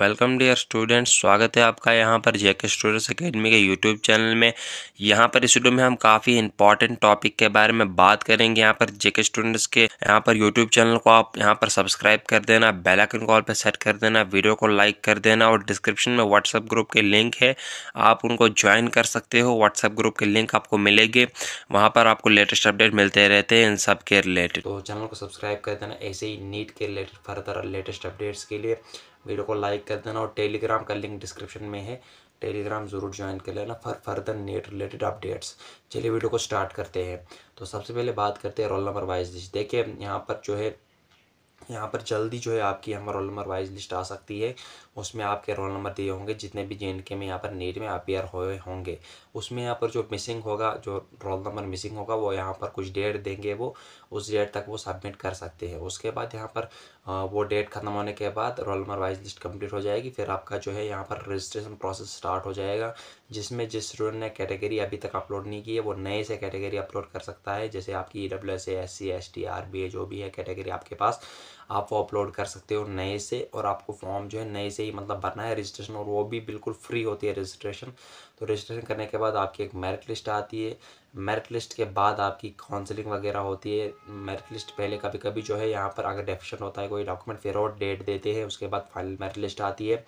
welcome dear students स्वागत है आपका यहाँ पर जेके स्टूडेंट्स अकेडमी के यूट्यूब चैनल में यहाँ पर इस वीडियो में हम काफ़ी इंपॉर्टेंट टॉपिक के बारे में बात करेंगे यहाँ पर जेके स्टूडेंट्स के यहाँ पर यूट्यूब चैनल को आप यहाँ पर सब्सक्राइब कर देना बेल आइकन कॉल पर सेट कर देना वीडियो को लाइक कर देना और डिस्क्रिप्शन में व्हाट्सअप ग्रुप के लिंक है आप उनको ज्वाइन कर सकते हो व्हाट्सअप ग्रुप के लिंक आपको मिलेगी वहाँ पर आपको लेटेस्ट अपडेट मिलते रहते हैं इन सब के रिलेटेड तो चैनल को सब्सक्राइब कर देना ऐसे ही नीट के रिलेटेड फर्दर लेटेस्ट अपडेट्स के लिए वीडियो को लाइक कर देना और टेलीग्राम का लिंक डिस्क्रिप्शन में है टेलीग्राम ज़रूर ज्वाइन कर लेना for further NET related updates चलिए वीडियो को स्टार्ट करते हैं तो सबसे पहले बात करते हैं रोल नंबर वाइज देखिए यहाँ पर जो है यहाँ पर जल्दी जो है आपकी यहाँ रोल नंबर वाइज लिस्ट आ सकती है उसमें आपके रोल नंबर दिए होंगे जितने भी जे के में यहाँ पर नीट में अपेयर हुए होंगे उसमें यहाँ पर जो मिसिंग होगा जो रोल नंबर मिसिंग होगा वो यहाँ पर कुछ डेट देंगे वो उस डेट तक वो सबमिट कर सकते हैं उसके बाद यहाँ पर वो डेट ख़त्म होने के बाद roll number wise list complete हो जाएगी फिर आपका जो है यहाँ पर रजिस्ट्रेशन प्रोसेस स्टार्ट हो जाएगा जिसमें जिस स्टूडेंट ने कैटेगरी अभी तक अपलोड नहीं की है वो नए से कैटेगरी अपलोड कर सकता है जैसे आपकी E W S S C S T R B A जो भी है कैटेगरी आपके पास आप वो अपलोड कर सकते हो नए से और आपको फॉर्म जो है नए से ही मतलब भरना है रजिस्ट्रेशन और वो भी बिल्कुल फ्री होती है रजिस्ट्रेशन तो रजिस्ट्रेशन करने के बाद आपकी एक मेरिट लिस्ट आती है मेरिट लिस्ट के बाद आपकी काउंसलिंग वगैरह होती है मेरिट लिस्ट पहले कभी कभी जो है यहाँ पर अगर डेफिशन होता है कोई डॉक्यूमेंट फिर और डेट देते हैं उसके बाद फाइनल मेरिट लिस्ट आती है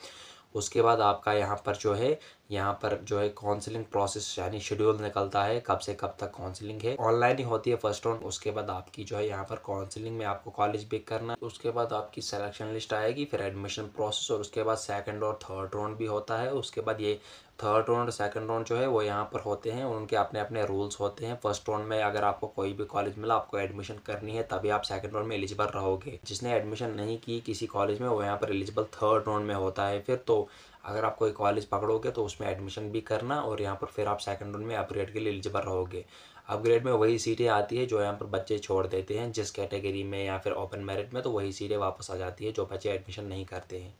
उसके बाद आपका यहाँ पर जो है यहाँ पर जो है काउंसलिंग प्रोसेस यानी शेड्यूल निकलता है कब से कब तक काउंसलिंग है ऑनलाइन ही होती है फर्स्ट राउंड उसके बाद आपकी जो है यहाँ पर काउंसलिंग में आपको कॉलेज पिक करना उसके बाद आपकी सिलेक्शन लिस्ट आएगी फिर एडमिशन प्रोसेस और उसके बाद सेकंड और थर्ड राउंड भी होता है उसके बाद ये थर्ड राउंड सेकंड राउंड जो है वो यहाँ पर होते हैं उनके अपने अपने रूल्स होते हैं फर्स्ट राउंड में अगर आपको कोई भी कॉलेज मिला आपको एडमिशन करनी है तभी आप सेकंड राउंड में एलिजिबल रहोगे जिसने एडमिशन नहीं की किसी कॉलेज में वो यहाँ पर एलिजिबल थर्ड राउंड में होता है फिर तो अगर आप कोई कॉलेज पकड़ोगे तो उसमें एडमिशन भी करना और यहाँ पर फिर आप सेकंड राउंड में अपग्रेड के लिए एलिजिबल रहोगे अपग्रेड में वही सीटें आती है जो यहाँ पर बच्चे छोड़ देते हैं जिस कैटेगरी में या फिर ओपन मेरिट में तो वही सीटें वापस आ जाती है जो बच्चे एडमिशन नहीं करते हैं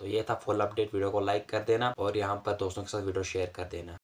तो ये था फुल अपडेट वीडियो को लाइक कर देना और यहाँ पर दोस्तों के साथ वीडियो शेयर कर देना